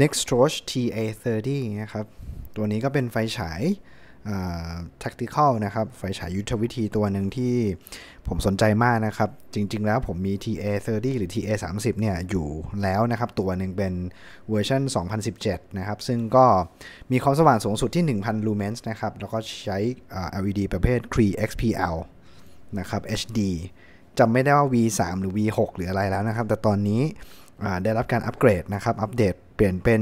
n e x t r o c h TA30 นะครับ ตัวนี้ก็เป็นไฟฉาย tactical นะครับ ไฟฉายยุทธวิธีตัวหนึ่งที่ผมสนใจมากนะครับ จริงๆ แล้วผมมี TA30 หรือ TA30 เนี่ยอยู่แล้วนะครับ ตัวหนึ่งเป็นเวอร์ชัน 2017 นะครับ ซึ่งก็มีความสว่างสูงสุดที่ 1,000 lumens นะครับ แล้วก็ใช้ LED ประเภท Cree XPL นะครับ HD จำไม่ได้ว่า V3 หรือ V6 หรืออะไรแล้วนะครับ แต่ตอนนี้ได้รับการอัปเกรดนะครับ อัปเดตเปลี่ยนเป็น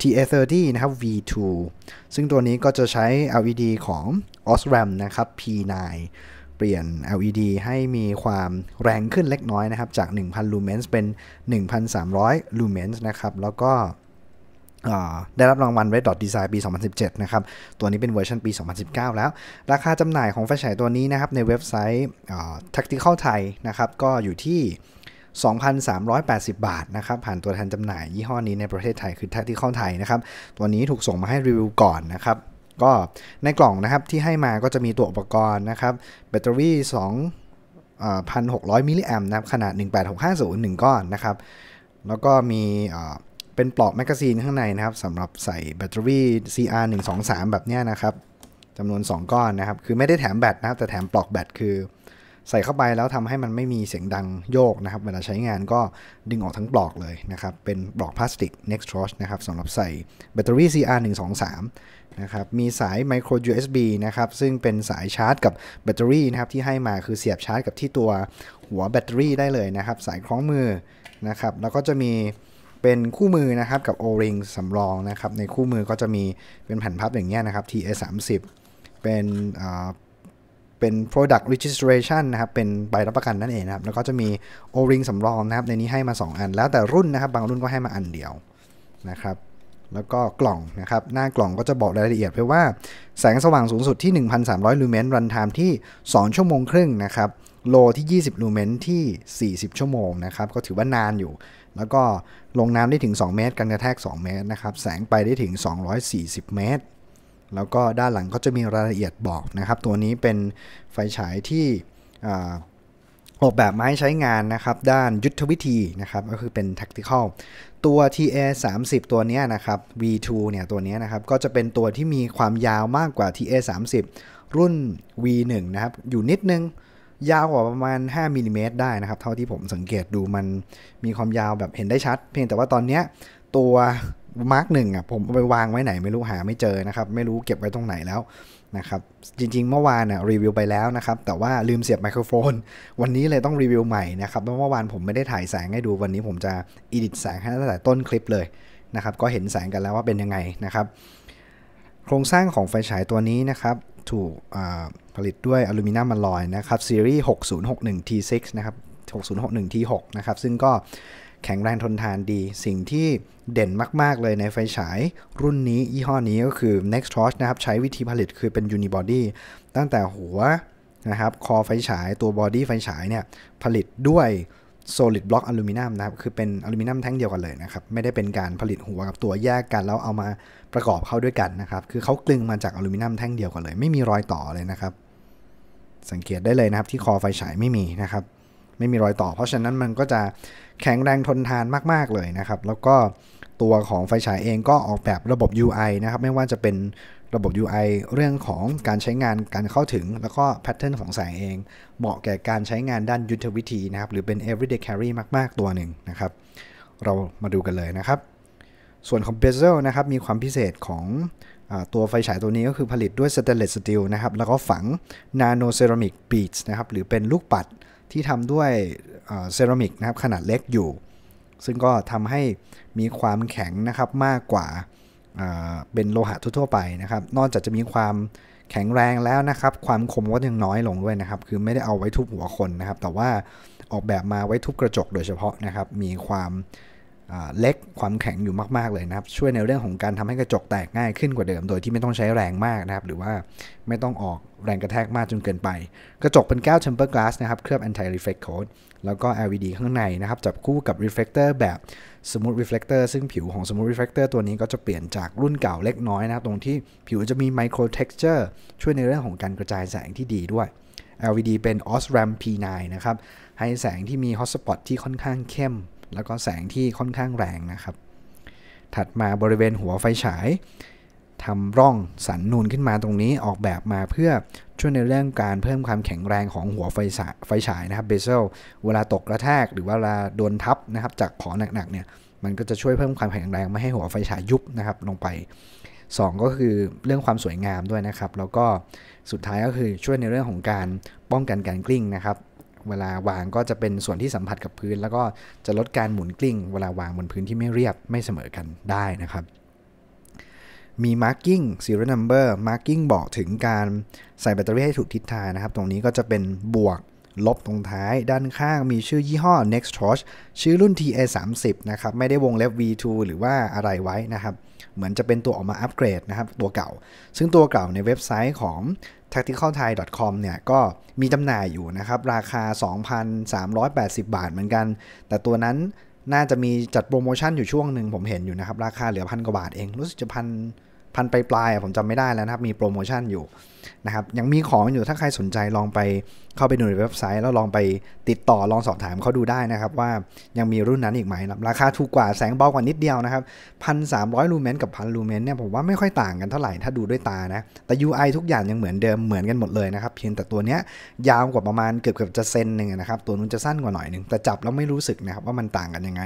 TA30 นะครับ V2 ซึ่งตัวนี้ก็จะใช้ LED ของ Osram นะครับ P9 เปลี่ยน LED ให้มีความแรงขึ้นเล็กน้อยนะครับ จาก 1,000 ลูเมนส์เป็น 1,300 ลูเมนส์นะครับ แล้วก็ได้รับรางวัล Red Dot Design ปี 2017 นะครับ ตัวนี้เป็นเวอร์ชันปี 2019 แล้ว ราคาจำหน่ายของไฟฉายตัวนี้นะครับ ในเว็บไซต์ Tactical Thai นะครับ ก็อยู่ที่2,380 บาทนะครับผ่านตัวแทนจำหน่ายยี่ห้อนี้ในประเทศไทยคือแ็ที่เข้าไทยนะครับตัวนี้ถูกส่งมาให้รีวิวก่อนนะครับ ก็ในกล่องนะครับที่ให้มาก็จะมีตัวอุปกรณ์นะครับ แบตเตอรี่2 1,600 มิลลิแอมป์นะครับขนาด 18650 1ก้อนนะครับแล้วก็มีเป็นปลอกแมกกาซีนข้างในนะครับสำหรับใส่แบตเตอรี่ CR 123แบบนี้นะครับจำนวน 2 ก้อนนะครับคือไม่ได้แถมแบตนะครับแต่แถมปลอกแบตคือใส่เข้าไปแล้วทำให้มันไม่มีเสียงดังโยกนะครับ เวลาใช้งานก็ดึงออกทั้งปลอกเลยนะครับเป็นปลอกพลาสติก Next r o r c h นะครับสำหรับใส่แบตเตอรี่ CR123 นะครับมีสาย micro USB นะครับซึ่งเป็นสายชาร์จกับแบตเตอรี่นะครับที่ให้มาคือเสียบชาร์จกับที่ตัวหัวแบตเตอรี่ได้เลยนะครับสายคล้องมือนะครับ แล้วก็จะมีเป็นคู่มือนะครับกับ O-ring สำรองนะครับในคู่มือก็จะมีเป็นแผ่นพับอย่างเงี้ยนะครับ TA30 เป็นเป็น product registration นะครับ เป็นใบรับประกันนั่นเองนะครับ แล้วก็จะมี o-ring สำรองนะครับ ในนี้ให้มา 2 อัน แล้วแต่รุ่นนะครับ บางรุ่นก็ให้มาอันเดียวนะครับ แล้วก็กล่องนะครับหน้ากล่องก็จะบอกรายละเอียดเพื่อว่าแสงสว่างสูงสุดที่ 1,300 ลูเมนรันไทม์ที่ 2 ชั่วโมงครึ่งนะครับ โลที่ 20ลูเมนที่ 40 ชั่วโมงนะครับก็ถือว่านานอยู่ แล้วก็ลงน้ำได้ถึง 2 เมตร กันกระแทก 2 เมตรนะครับ แสงไปได้ถึง 240 เมตรแล้วก็ด้านหลังก็จะมีรายละเอียดบอกนะครับ ตัวนี้เป็นไฟฉายที่ออกแบบมาให้ใช้งานนะครับ ด้านยุทธวิธีนะครับ ก็คือเป็น tactical ตัว TA 3 0ตัวนี้นะครับ V2 เนี่ยตัวนี้นะครับ ก็จะเป็นตัวที่มีความยาวมากกว่า TA 3 0รุ่น V1 นะครับ อยู่นิดนึง ยาวกว่าประมาณ 5มิลิเมตรได้นะครับ เท่าที่ผมสังเกตดูมันมีความยาวแบบเห็นได้ชัด เพียงแต่ว่าตอนนี้ตัวมาร์กหนึ่งอ่ะผมไปวางไว้ไหนไม่รู้หาไม่เจอนะครับ ไม่รู้เก็บไว้ตรงไหนแล้วนะครับจริงๆเมื่อวานน่ะรีวิวไปแล้วนะครับ แต่ว่าลืมเสียบไมโครโฟน วันนี้เลยต้องรีวิวใหม่นะครับเมื่อวานผมไม่ได้ถ่ายแสงให้ดูวันนี้ผมจะอิดิทแสงให้ตั้งแต่ต้นคลิปเลยนะครับก็เห็นแสงกันแล้วว่าเป็นยังไงนะครับ โครงสร้างของไฟฉายตัวนี้นะครับถูกผลิตด้วยอลูมิเนียมอลลอยนะครับซีรีส์6061 T6 นะครับ6061 T6 นะครับซึ่งก็แข็งแรงทนทานดี สิ่งที่เด่นมากๆเลยในไฟฉายรุ่นนี้ยี่ห้อนี้ก็คือ Nexttorch นะครับใช้วิธีผลิตคือเป็น unibody ตั้งแต่หัวนะครับ คอไฟฉายตัวบอดี้ไฟฉายเนี่ยผลิตด้วย solid block อลูมิเนียมนะครับคือเป็นอลูมิเนียมแท่งเดียวกันเลยนะครับ ไม่ได้เป็นการผลิตหัวกับตัวแยกกัน แล้วเอามาประกอบเข้าด้วยกันนะครับ คือเขากลึงมาจากอลูมิเนียมแท่งเดียวกันเลย ไม่มีรอยต่อเลยนะครับ สังเกตได้เลยนะครับที่คอไฟฉายไม่มีนะครับไม่มีรอยต่อ เพราะฉะนั้นมันก็จะแข็งแรงทนทานมาก ๆ เลยนะครับ แล้วก็ตัวของไฟฉายเองก็ออกแบบระบบ UI นะครับ ไม่ว่าจะเป็นระบบ UI เรื่องของการใช้งานการเข้าถึง แล้วก็แพทเทิร์นของแสงเอง เหมาะแก่การใช้งานด้านยุทธวิธีนะครับ หรือเป็น everyday carry มาก ๆ ตัวหนึ่งนะครับ เรามาดูกันเลยนะครับ ส่วนของ bezel นะครับ มีความพิเศษของตัวไฟฉายตัวนี้ก็คือผลิตด้วยสเตนเลสสตีลนะครับ แล้วก็ฝังนาโนเซรามิกบีดนะครับ หรือเป็นลูกปัดที่ทำด้วยเซรามิกนะครับขนาดเล็กอยู่ ซึ่งก็ทำให้มีความแข็งนะครับมากกว่าเป็นโลหะทั่วไปนะครับ นอกจากจะมีความแข็งแรงแล้วนะครับความคมก็ยังน้อยลงด้วยนะครับ คือไม่ได้เอาไว้ทุบหัวคนนะครับ แต่ว่าออกแบบมาไว้ทุบกระจกโดยเฉพาะนะครับ มีความเล็กความแข็งอยู่มาก ๆ เลยนะครับ ช่วยในเรื่องของการทำให้กระจกแตกง่ายขึ้นกว่าเดิม โดยที่ไม่ต้องใช้แรงมากนะครับ หรือว่าไม่ต้องออกแรงกระแทกมากจนเกินไป กระจกเป็นแก้วชมเปอร์กลาสนะครับ เคลือบ anti reflect coat แล้วก็ LED ข้างในนะครับ จับคู่กับ reflector แบบ smooth reflector ซึ่งผิวของ smooth reflector ตัวนี้ก็จะเปลี่ยนจากรุ่นเก่าเล็กน้อยนะครับตรงที่ผิวจะมี micro texture ช่วยในเรื่องของการกระจายแสงที่ดีด้วย LED เป็น Osram P9 นะครับให้แสงที่มี hotspot ที่ค่อนข้างเข้มแล้วก็แสงที่ค่อนข้างแรงนะครับ ถัดมาบริเวณหัวไฟฉายทำร่องสันนูนขึ้นมาตรงนี้ออกแบบมาเพื่อช่วยในเรื่องการเพิ่มความแข็งแรงของหัวไฟฉายไฟฉายนะครับ เบเซล เวลาตกกระแทกหรือวเวลาโดนทับนะครับ จากของหนักๆเนี่ยมันก็จะช่วยเพิ่มความแข็งแรงไม่ให้หัวไฟฉายยุบนะครับ ลงไป 2 ก็คือเรื่องความสวยงามด้วยนะครับ แล้วก็สุดท้ายก็คือช่วยในเรื่องของการป้องกันการกลิ้งนะครับเวลาวางก็จะเป็นส่วนที่สัมผัสกับพื้น แล้วก็จะลดการหมุนกลิ้งเวลาวางบนพื้นที่ไม่เรียบไม่เสมอกันได้นะครับ มี marking serial number marking บอกถึงการใส่แบตเตอรี่ให้ถูกทิศทางนะครับ ตรงนี้ก็จะเป็นบวกลบตรงท้าย ด้านข้างมีชื่อยี่ห้อ Next Torch ชื่อรุ่น TA 3 0นะครับ ไม่ได้วงเล็บ V2 หรือว่าอะไรไว้นะครับ เหมือนจะเป็นตัวออกมาอัปเกรดนะครับตัวเก่า ซึ่งตัวเก่าในเว็บไซต์ของ tacticalthai.com เนี่ยก็มีจำหน่ายอยู่นะครับ ราคา 2,380 บาทเหมือนกัน แต่ตัวนั้นน่าจะมีจัดโปรโมชั่นอยู่ช่วงหนึ่งผมเห็นอยู่นะครับ ราคาเหลือพันกว่าบาทเอง รู้สึกจะพันพันไปปลายผมจำไม่ได้แล้วนะครับ มีโปรโมชั่นอยู่นะครับยังมีของอยู่ถ้าใครสนใจลองไปเข้าไปดูในเว็บไซต์ แล้วลองไปติดต่อลองสอบถามเขาดูได้นะครับ ว่ายังมีรุ่นนั้นอีกไหมราคาถูกกว่าแสงเบากว่านิดเดียวนะครับพันสามลูเมนกับพันลูเมนเนี่ยผมว่าไม่ค่อยต่างกันเท่าไหร่ถ้าดูด้วยตานะ แต่ UI ทุกอย่างยังเหมือนเดิมเหมือนกันหมดเลยนะครับ เพียงแต่ตัวเนี้ยยาวกว่าประมาณเกือบเกือบจะเซนหนึ่งนะครับตัวนู้นจะสั้นกว่าหน่อยหนึ่งแต่จับแล้วไม่รู้สึกนะครับว่ามันต่างกันยังไง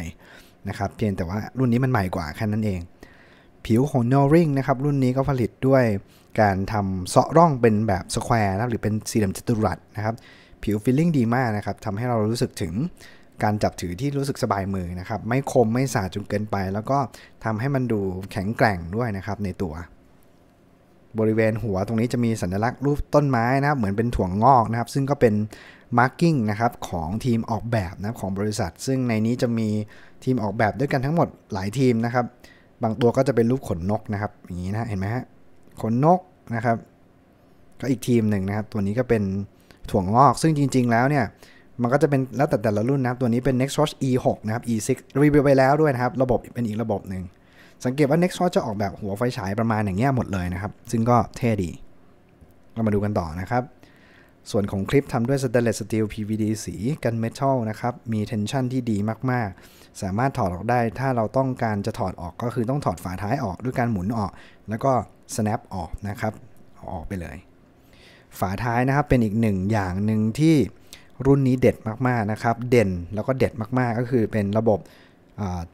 นะครับเพียงแต่ว่ารุ่นนี้มันใหม่กว่าแค่นั้นเองผิวของ n o r i n g นะครับ รุ่นนี้ก็ผลิตด้วยการทำเซาะร่องเป็นแบบสแควร์นะครับหรือเป็นสี่เหลี่ยมจัตุรัสนะครับ ผิวฟิลลิ่งดีมากนะครับทำให้เรารู้สึกถึงการจับถือที่รู้สึกสบายมือนะครับ ไม่คมไม่สาดจนเกินไป แล้วก็ทำให้มันดูแข็งแกร่งด้วยนะครับในตัว บริเวณหัวตรงนี้จะมีสัญลักษณ์รูปต้นไม้นะครับ เหมือนเป็นถั่วงงอกนะครับซึ่งก็เป็นมาร์กิ้งนะครับของทีมออกแบบนะครับของบริษัท ซึ่งในนี้จะมีทีมออกแบบด้วยกันทั้งหมดหลายทีมนะครับบางตัวก็จะเป็นรูปขนนกนะครับ อย่างนี้นะ เห็นไหมฮะขนนกนะครับ ก็อีกทีมหนึ่งนะครับ ตัวนี้ก็เป็นถ่วงอก ซึ่งจริง ๆ แล้วเนี่ยมันก็จะเป็นแล้วแต่แต่ละรุ่นนะครับ ตัวนี้เป็น n e x t a t c h E6 นะครับ E6 รีวิวไปแล้วด้วยนะครับระบบเป็นอีกระบบหนึ่งสังเกตว่า n e x t a t c h จะออกแบบหัวไฟฉายประมาณอย่างเงี้ยหมดเลยนะครับ ซึ่งก็เท่ดีเรามาดูกันต่อนะครับส่วนของคลิปทำด้วยสแตนเลสสตีล PVD สีกันเมทัลนะครับมีเทนชั่นที่ดีมากสามารถถอดออกได้ถ้าเราต้องการจะถอดออกก็คือต้องถอดฝาท้ายออกด้วยการหมุนออก แล้วก็ snap ออกนะครับ ออกไปเลย ฝาท้ายนะครับเป็นอีกหนึ่งอย่างหนึ่งที่รุ่นนี้เด็ดมากๆนะครับ เด่นแล้วก็เด็ดมากๆ ก็คือเป็นระบบ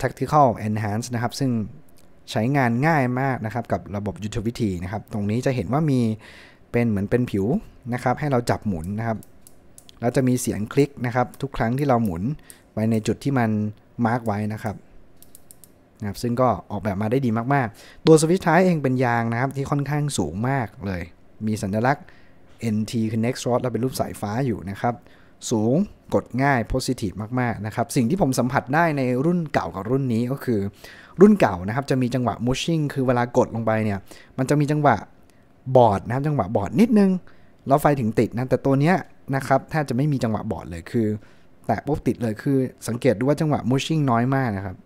tactical enhance นะครับ ซึ่งใช้งานง่ายมากนะครับ กับระบบยุทธวิธีนะครับ ตรงนี้จะเห็นว่ามีเป็นเหมือนเป็นผิวนะครับ ให้เราจับหมุนนะครับแล้วจะมีเสียงคลิกนะครับ ทุกครั้งที่เราหมุนไปในจุดที่มันมาร์กไว้นะครับ นะครับ ซึ่งก็ออกแบบมาได้ดีมากๆ ตัวสวิตช์ท้ายเองเป็นยางนะครับที่ค่อนข้างสูงมากเลย มีสัญลักษณ์ NT คือ n e x t Rod แล้วเป็นรูปสายฟ้าอยู่นะครับ สูง กดง่าย positive มาก ๆ นะครับ สิ่งที่ผมสัมผัสได้ในรุ่นเก่ากับรุ่นนี้ก็คือ รุ่นเก่านะครับ จะมีจังหวะ mushing คือเวลากดลงไปเนี่ย มันจะมีจังหวะบอดนะครับจังหวะบอดนิดนึงแล้วไฟถึงติดนะ แต่ตัวเนี้ยนะครับแทบจะไม่มีจังหวะบอดเลย คือแตะปุ๊บติดเลยคือสังเกตดูว่าจังหวะมูชชิ่งน้อยมากนะครับ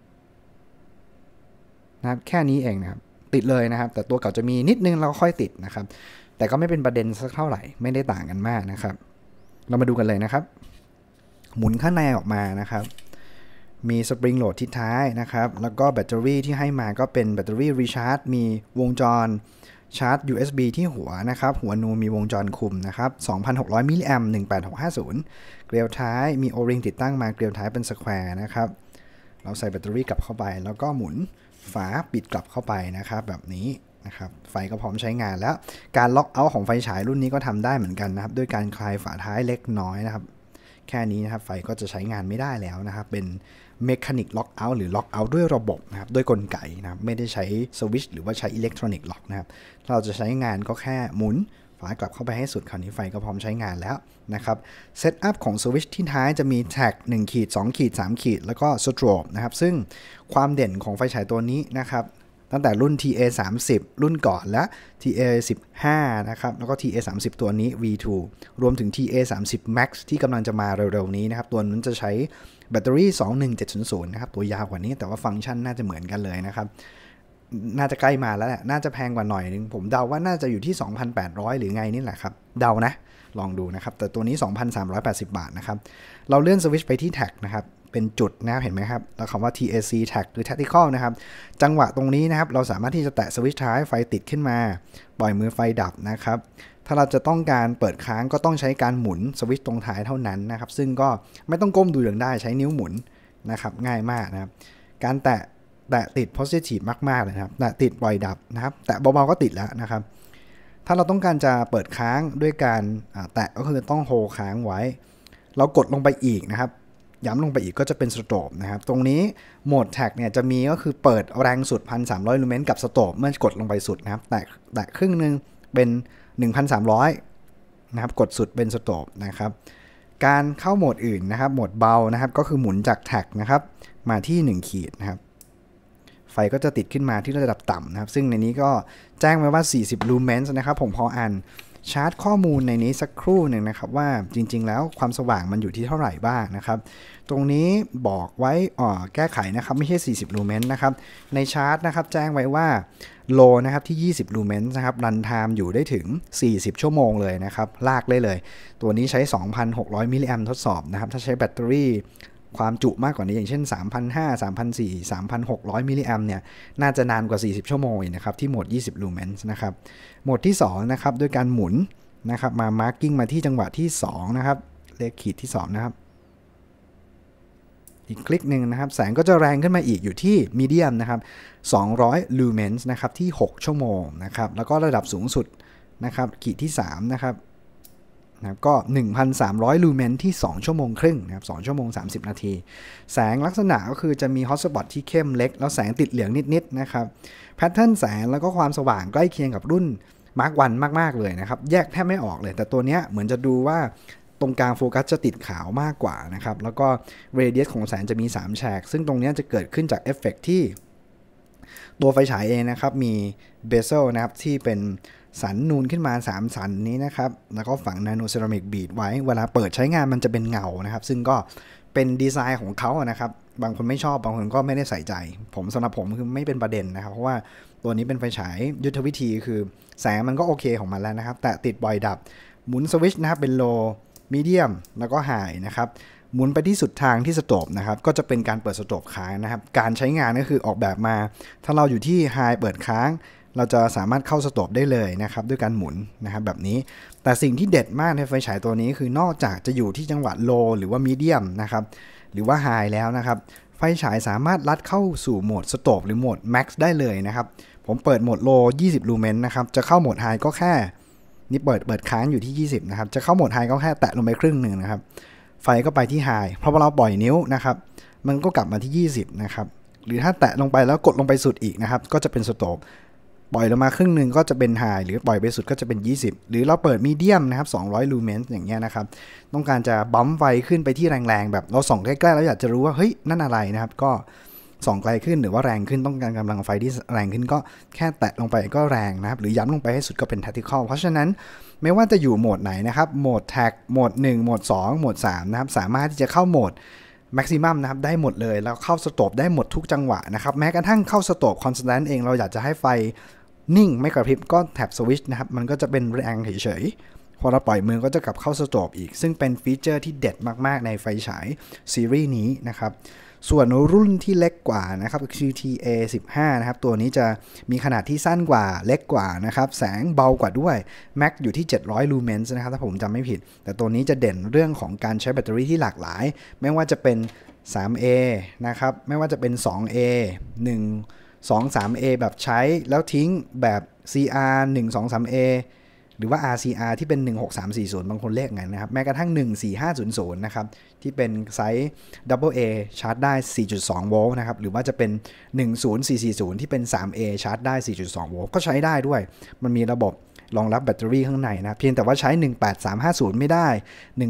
นะครับ แค่นี้เองนะครับ ติดเลยนะครับ แต่ตัวเก่าจะมีนิดนึงเราค่อยติดนะครับ แต่ก็ไม่เป็นประเด็นสักเท่าไหร่ไม่ได้ต่างกันมากนะครับ เรามาดูกันเลยนะครับ หมุนข้างในออกมานะครับ มีสปริงโหลดที่ท้ายนะครับ แล้วก็แบตเตอรี่ที่ให้มาก็เป็นแบตเตอรี่รีชาร์จ มีวงจรชาร์จ USB ที่หัวนะครับ หัวนูมีวงจรคุมนะครับ2,600มิลลิแอมป์18650 เกลียวท้ายมีโอริงติดตั้งมา เกลียวท้ายเป็นสแควร์นะครับ เราใส่แบตเตอรี่กลับเข้าไป แล้วก็หมุน ฝาปิดกลับเข้าไปนะครับ แบบนี้นะครับไฟก็พร้อมใช้งานแล้ว การล็อกเอาท์ของไฟฉายรุ่นนี้ก็ทำได้เหมือนกันนะครับ ด้วยการคลายฝาท้ายเล็กน้อยนะครับแค่นี้นะครับไฟก็จะใช้งานไม่ได้แล้วนะครับ เป็นเมคานิกล็อกเอาท์หรือล็อกเอาท์ด้วยระบบนะครับด้วยกลไกนะครับ ไม่ได้ใช้สวิชหรือว่าใช้อิเล็กทรอนิกส์ล็อกนะครับเราจะใช้งานก็แค่หมุน ฝากลับเข้าไปให้สุดคราวนี้ไฟก็พร้อมใช้งานแล้วนะครับเซตอัพของสวิชที่ท้ายจะมีแท็ก1ขีด2 ขีด 3 ขีด แล้วก็สโตรบนะครับ ซึ่งความเด่นของไฟฉายตัวนี้นะครับตั้งแต่รุ่น TA 3 0รุ่นก่อนและ TA 15นะครับ แล้วก็ TA 3 0ตัวนี้ V2 รวมถึง TA 3 0 Max ที่กำลังจะมาเร็วๆนี้นะครับ ตัวนั้นจะใช้แบตเตอรี่ 21700นะครับ ตัวยาวกว่านี้ แต่ว่าฟังก์ชันน่าจะเหมือนกันเลยนะครับ น่าจะใกล้มาแล้วแหละ น่าจะแพงกว่าหน่อยนึงผมเดาว่าน่าจะอยู่ที่ 2,800 หรือไงนี่แหละครับ เดา นะ ลองดูนะครับ แต่ตัวนี้ 2,380 บาทนะครับ เราเลื่อนสวิตช์ไปที่แท็กนะครับเป็นจุดนะครับ เห็นไหมครับแล้วคำว่า TAC tag หรือ tactical นะครับจังหวะตรงนี้นะครับ เราสามารถที่จะแตะสวิตช์ท้ายไฟติดขึ้นมาปล่อยมือไฟดับนะครับถ้าเราจะต้องการเปิดค้างก็ต้องใช้การหมุน สวิตช์ตรงท้ายเท่านั้นนะครับ ซึ่งก็ไม่ต้องก้มดูอย่างได้ใช้นิ้วหมุนนะครับง่ายมากนะครับ การแตะแตะติด positive มาก ๆ เลยครับแตะติดปล่อยดับนะครับ แตะเบาๆก็ติดแล้วนะครับ ถ้าเราต้องการจะเปิดค้างด้วยการแตะก็คือต้องโฮค้างไว้เรากดลงไปอีกนะครับย้ำลงไปอีกก็จะเป็นสโตบนะครับตรงนี้โหมดแท็กเนี่ยจะมีก็คือเปิดแรงสุด 1,300 ลูเมนกับสโตบเมื่อกดลงไปสุดนะครับแต่แต่ครึ่งหนึ่งเป็น 1,300นะครับกดสุดเป็นสโตบนะครับการเข้าโหมดอื่นนะครับโหมดเบานะครับก็คือหมุนจากแท็กนะครับมาที่1ขีดนะครับไฟก็จะติดขึ้นมาที่ระดับต่ำนะครับ ซึ่งในนี้ก็แจ้งไว้ว่า40ลูเมนนะครับผมพออ่านชาร์จข้อมูลในนี้สักครู่หนึ่งนะครับว่าจริงๆแล้วความสว่างมันอยู่ที่เท่าไหร่บ้างนะครับ ตรงนี้บอกไว้อ่อแก้ไขนะครับไม่ใช่ 40ลูเมนนะครับ ในชาร์ตนะครับแจ้งไว้ว่าโลนะครับที่ 20ลูเมนนะครับรันไทม์อยู่ได้ถึง 40 ชั่วโมงเลยนะครับ ลากได้เลย ตัวนี้ใช้ 2,600มิลลิแอมทดสอบนะครับถ้าใช้แบตเตอรี่ความจุมากกว่านี้อย่างเช่น3,500 3,400 3,600 มิลลิแอมเนี่ย น่าจะนานกว่า 40 ชั่วโมงนะครับที่โหมด 20ลูเมนส์นะครับ โหมดที่2นะครับด้วยการหมุนนะครับมามาร์กกิ้งมาที่จังหวะที่ 2 นะครับเลขขีดที่ 2 นะครับ อีกคลิกหนึ่งนะครับ แสงก็จะแรงขึ้นมาอีกอยู่ที่มีเดียมนะครับ200ลูเมนส์นะครับที่ 6 ชั่วโมงนะครับแล้วก็ระดับสูงสุดนะครับ ขีดที่ 3 นะครับนะครับก็ 1,300 ลูเมน ที่ 2 ชั่วโมงครึ่งนะครับ2ชั่วโมง 30 นาที แสงลักษณะก็คือจะมีฮอตสปอตที่เข้มเล็ก แล้วแสงติดเหลืองนิดๆ นะครับแพทเทิร์นแสง แล้วก็ความสว่างใกล้เคียงกับรุ่นมาร์กวันมาก ๆ เลยนะครับ แยกแทบไม่ออกเลย แต่ตัวเนี้ยเหมือนจะดูว่าตรงกลางโฟกัสจะติดขาวมากกว่านะครับ แล้วก็เรเดียสของแสงจะมี 3แฉกซึ่งตรงนี้จะเกิดขึ้นจากเอฟเฟกที่ ตัวไฟฉายเองนะครับ มีเบเซลนะครับที่เป็นสันนูนขึ้นมา 3 สันนี้นะครับ แล้วก็ฝังนาโนเซรามิกบีดไว้เวลาเปิดใช้งานมันจะเป็นเงานะครับ ซึ่งก็เป็นดีไซน์ของเขานะครับ บางคนไม่ชอบบางคนก็ไม่ได้ใส่ใจ ผมสำหรับผมคือไม่เป็นประเด็นนะครับ เพราะว่าตัวนี้เป็นไฟฉายยุทธวิธีคือแสงมันก็โอเคของมันแล้วนะครับ แต่ติดบ่อยดับ หมุนสวิชนะครับเป็นโลมีเดียมแล้วก็หายนะครับหมุนไปที่สุดทางที่สตบนะครับก็จะเป็นการเปิดสตบค้างนะครับการใช้งานก็คือออกแบบมา ถ้าเราอยู่ที่ไฮเปิดค้างเราจะสามารถเข้าสต็อปได้เลยนะครับ ด้วยการหมุนนะครับแบบนี้แต่สิ่งที่เด็ดมากในไฟฉายตัวนี้คือนอกจากจะอยู่ที่จังหวะโล หรือว่ามีเดียมนะครับหรือว่าไฮแล้วนะครับ ไฟฉายสามารถลัดเข้าสู่โหมดสต็อปหรือโหมดแม็กซ์ได้เลยนะครับ ผมเปิดโหมดโล 20ลูเมนนะครับจะเข้าโหมดไฮก็แค่นี่เปิดเปิดค้างอยู่ที่ 20นะครับจะเข้าโหมดไฮก็แค่แตะลงไปครึ่งหนึ่งนะครับไฟก็ไปที่ไฮเพราะว่าเราปล่อยนิ้วนะครับมันก็กลับมาที่ 20นะครับหรือถ้าแตะลงไปแล้วกดลงไปสุดอีกนะครับก็จะเป็นส็อปปล่อยลงมาครึ่งหนึ่งก็จะเป็นไฮหรือปล่อยไปสุดก็จะเป็น 20 หรือเราเปิดมีเดียมนะครับ200ลูเมนส์อย่างเงี้ยนะครับ ต้องการจะบัมไฟขึ้นไปที่แรงๆแบบเราส่องใกล้ๆเล้อยากจะรู้ว่าเฮ้ยนั่นอะไรนะครับก็ส่องไกลขึ้นหรือว่าแรงขึ้นต้องการกำลังไฟที่แรงขึ้นก็แค่แตะลงไปก็แรงนะครับ หรือย้ำลงไปให้สุดก็เป็นทัติคอลเพราะฉะนั้นไม่ว่าจะอยู่โหมดไหนนะครับโหมดแท็กโหมด1โหมด2โหมด3นะครับสามารถที่จะเข้าโหมดแม็กซิมัมนะครับ ได้หมดเลย แล้วเข้าสโตบได้หมดทุกจังหวะนะครับ แม้กระทั่งเข้าสโตบคอนสแตนต์เอง เราอยากจะให้ไฟนิ่งไม่กระพริบก็แท็บสวิชนะครับ มันก็จะเป็นแรงเฉยพอเราปล่อยมือก็จะกลับเข้าสโตบอีก ซึ่งเป็นฟีเจอร์ที่เด็ดมากๆ ในไฟฉายซีรีส์นี้นะครับส่วนรุ่นที่เล็กกว่านะครับ QTA 15 นะครับตัวนี้จะมีขนาดที่สั้นกว่าเล็กกว่านะครับแสงเบากว่าด้วยแม็กอยู่ที่ 700 ลูเมนส์นะครับถ้าผมจำไม่ผิด แต่ตัวนี้จะเด่นเรื่องของการใช้แบตเตอรี่ที่หลากหลาย ไม่ว่าจะเป็น 3A นะครับ ไม่ว่าจะเป็น 2A 1 2 3A แบบใช้แล้วทิ้งแบบ CR 1 2 3A หรือว่า RCR ที่เป็น 16340 บางคนเรียกไงนะครับ แม้กระทั่ง 14500 นะครับ ที่เป็นไซส์ AA ชาร์จได้ 4.2โวลต์นะครับ หรือว่าจะเป็น 10440 ที่เป็น 3A ชาร์จได้ 4.2โวลต์ ก็ใช้ได้ด้วย มันมีระบบรองรับแบตเตอรี่ข้างในนะ เพียงแต่ว่าใช้ 18350 ไม่ได้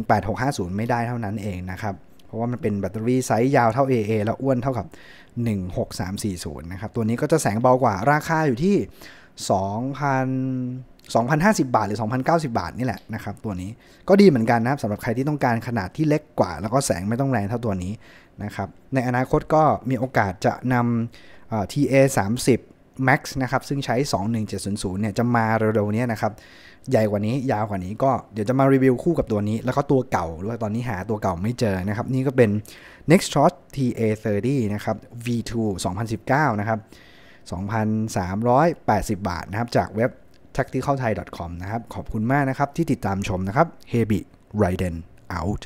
18650 ไม่ได้เท่านั้นเองนะครับ เพราะว่ามันเป็นแบตเตอรี่ไซส์ยาวเท่า AA แล้วอ้วนเท่ากับ 16340นะครับตัวนี้ก็จะแสงเบากว่าราคาอยู่ที่2,000 2,050 บาทหรือ2,090 บาทนี่แหละนะครับตัวนี้ก็ดีเหมือนกันนะครับสำหรับใครที่ต้องการขนาดที่เล็กกว่า แล้วก็แสงไม่ต้องแรงเท่าตัวนี้นะครับในอนาคตก็มีโอกาสจะนำ TA 30 Max นะครับซึ่งใช้ 21700เนี่ยจะมาเร็วๆนี้นะครับ ใหญ่กว่านี้ยาวกว่านี้ก็เดี๋ยวจะมารีวิวคู่กับตัวนี้ แล้วก็ตัวเก่าด้วยตอนนี้หาตัวเก่าไม่เจอนะครับ นี่ก็เป็น n e x t s h o t TA30 นะครับ V2 2019นะครับ2,380 บาทนะครับจากเว็บ tacticalthai.com นะครับ ขอบคุณมากนะครับ ที่ติดตามชมนะครับ Hebi r เ i d e n out